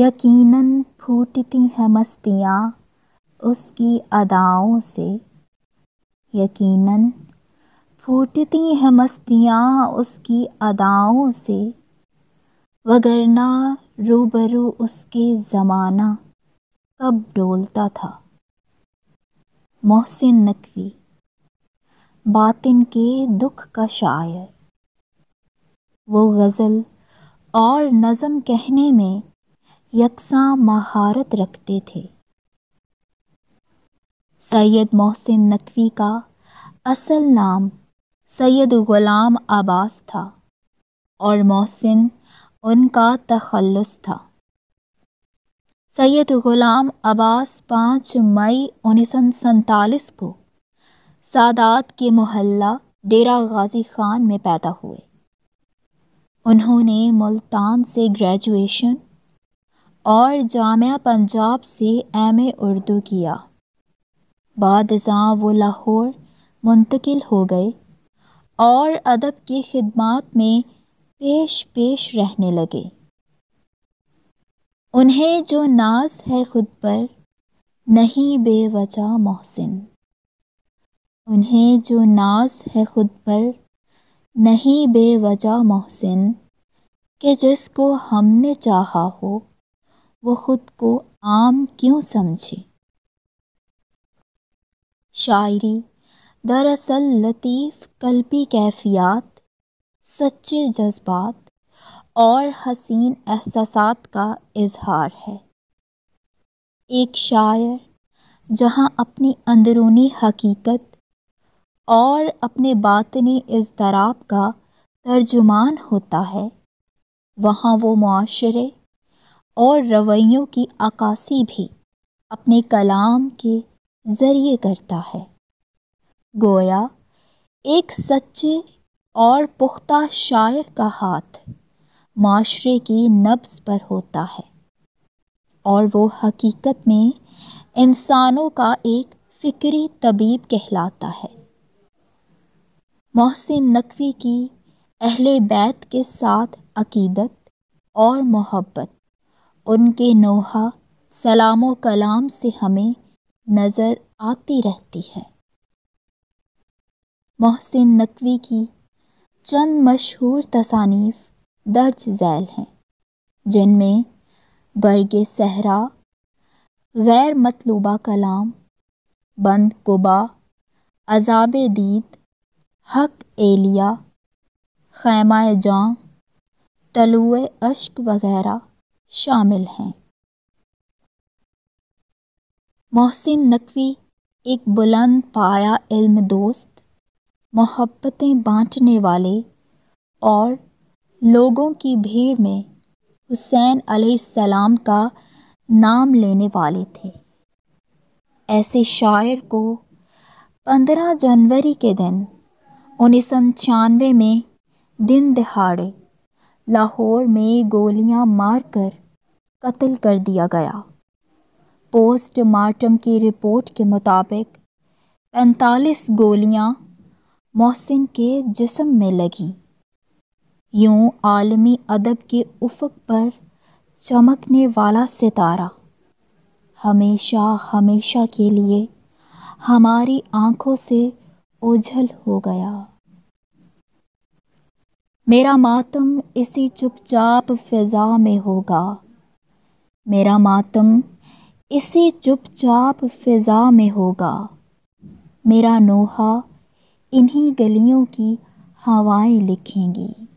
यकीनन फूटती हैं मस्तियाँ उसकी अदाओं से यकीनन फूटती हैं मस्तियाँ उसकी अदाओं से वगरना रूबरू उसके ज़माना कब डोलता था मोहसिन नकवी बातिन के दुख का शायर वो गज़ल और नज़म कहने में यकसा महारत रखते थे सैयद मोहसिन नकवी का असल नाम सैयद ग़ुलाम आबास था और मोहसिन उनका तखलस था सैयद ग़ुलाम अब्बास पाँच मई उन्नीस को सादात के मोहल्ला डेरा गाजी खान में पैदा हुए उन्होंने मुल्तान से ग्रेजुएशन और जामिया पंजाब से एम ए उर्दू किया बाद वो लाहौर मुंतकिल हो गए और अदब की खिदमत में पेश पेश रहने लगे उन्हें जो नाज है खुद पर नहीं बेवजह मोहसिन उन्हें जो नाज है खुद पर नहीं बेवजह मोहसिन के जिसको हमने चाहा हो वो खुद को आम क्यों समझे शायरी दरअसल लतीफ़ कल्पी कैफियात सच्चे जज्बात और हसीन एहसास का इजहार है एक शायर जहाँ अपनी अंदरूनी हकीकत और अपने बातनी इजतराब का तर्जुमान होता है वहाँ वो माशरे और रवैयों की अकासी भी अपने कलाम के ज़रिए करता है गोया एक सच्चे और पुख्ता शायर का हाथ माशरे की नब्स पर होता है और वो हकीकत में इंसानों का एक फ़िक्री तबीब कहलाता है मोहसिन नकवी की अहले बैत के साथ अकीदत और मोहब्बत उनके नोहा सलाम कलाम से हमें नज़र आती रहती है मोहसिन नकवी की चंद मशहूर तसानीफ दर्ज झैल हैं जिनमें बर्ग सहरा गैर मतलूबा कलाम बंद गुबा अजाब दीद हक एलिया खैमा जाँ तलुए अश्क वगैरह शामिल हैं मोहसिन नकवी एक बुलंद पाया इल्म दोस्त मोहब्बतें बांटने वाले और लोगों की भीड़ में हुसैन सलाम का नाम लेने वाले थे ऐसे शायर को 15 जनवरी के दिन उन्नीस में दिन दिहाड़े लाहौर में गोलियां मारकर कत्ल कर दिया गया पोस्टमार्टम की रिपोर्ट के मुताबिक पैंतालीस गोलियां मोहसिन के जिसम में लगी यूं आलमी अदब के उफक पर चमकने वाला सितारा हमेशा हमेशा के लिए हमारी आँखों से ओझल हो गया मेरा मातम इसी चुपचाप फिज़ा में होगा मेरा मातम इसी चुपचाप फिज़ा में होगा मेरा नोहा इन्हीं गलियों की हवाएं लिखेंगी